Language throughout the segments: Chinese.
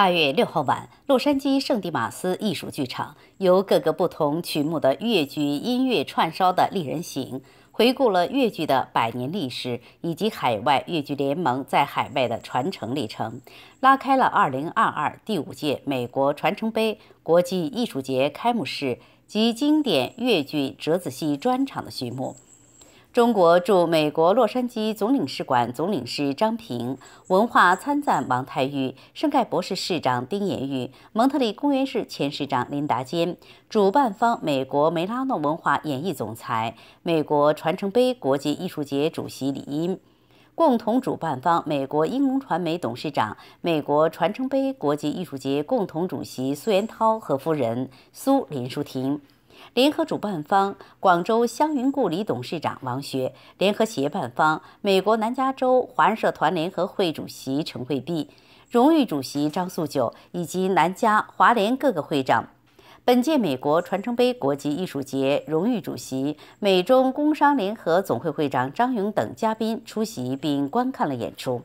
八月六号晚，洛杉矶圣地马斯艺术剧场由各个不同曲目的越剧音乐串烧的《丽人行》，回顾了越剧的百年历史以及海外越剧联盟在海外的传承历程，拉开了二零二二第五届美国传承杯国际艺术节开幕式及经典越剧折子戏专场的序幕。中国驻美国洛杉矶总领事馆总领事张平、文化参赞王太玉、圣盖博士市长丁延玉、蒙特利公园市前市长林达坚、主办方美国梅拉诺文化演艺总裁、美国传承杯国际艺术节主席李英，共同主办方美国英龙传媒董事长、美国传承杯国际艺术节共同主席苏延涛和夫人苏林淑婷。联合主办方广州香云故里董事长王学，联合协办方美国南加州华人社团联合会主席陈惠碧，荣誉主席张素九以及南加华联各个会长，本届美国传承杯国际艺术节荣誉主席美中工商联合总会会长张勇等嘉宾出席并观看了演出。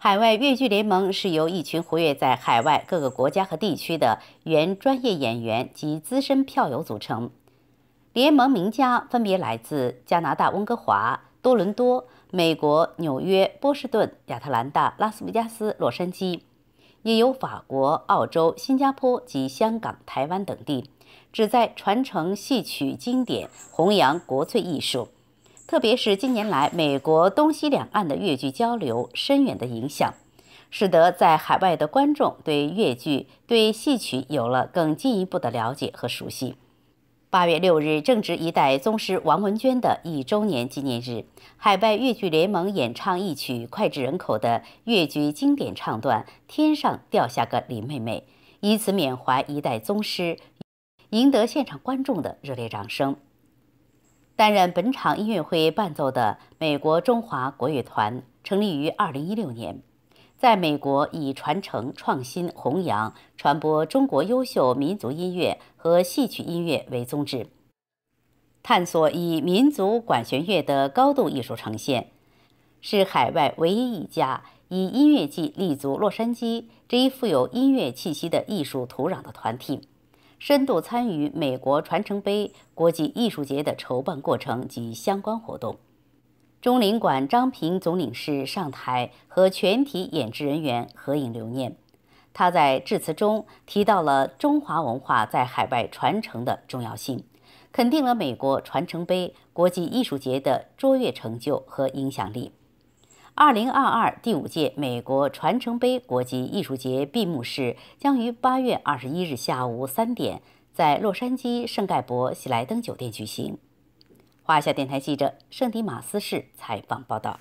海外越剧联盟是由一群活跃在海外各个国家和地区的原专业演员及资深票友组成。联盟名家分别来自加拿大温哥华、多伦多、美国纽约、波士顿、亚特兰大、拉斯维加斯、洛杉矶，也有法国、澳洲、新加坡及香港、台湾等地，旨在传承戏曲经典，弘扬国粹艺术。特别是近年来，美国东西两岸的粤剧交流深远的影响，使得在海外的观众对粤剧、对戏曲有了更进一步的了解和熟悉。八月六日正值一代宗师王文娟的一周年纪念日，海外粤剧联盟演唱一曲脍炙人口的粤剧经典唱段《天上掉下个林妹妹》，以此缅怀一代宗师，赢得现场观众的热烈掌声。担任本场音乐会伴奏的美国中华国乐团，成立于二零一六年，在美国以传承、创新、弘扬、传播中国优秀民族音乐和戏曲音乐为宗旨，探索以民族管弦乐的高度艺术呈现，是海外唯一一家以音乐季立足洛杉矶这一富有音乐气息的艺术土壤的团体。深度参与美国传承杯国际艺术节的筹办过程及相关活动，中领馆张平总领事上台和全体演职人员合影留念。他在致辞中提到了中华文化在海外传承的重要性，肯定了美国传承杯国际艺术节的卓越成就和影响力。二零二二第五届美国传承杯国际艺术节闭幕式将于八月二十一日下午三点在洛杉矶圣盖博喜来登酒店举行。华夏电台记者圣迪马斯市采访报道。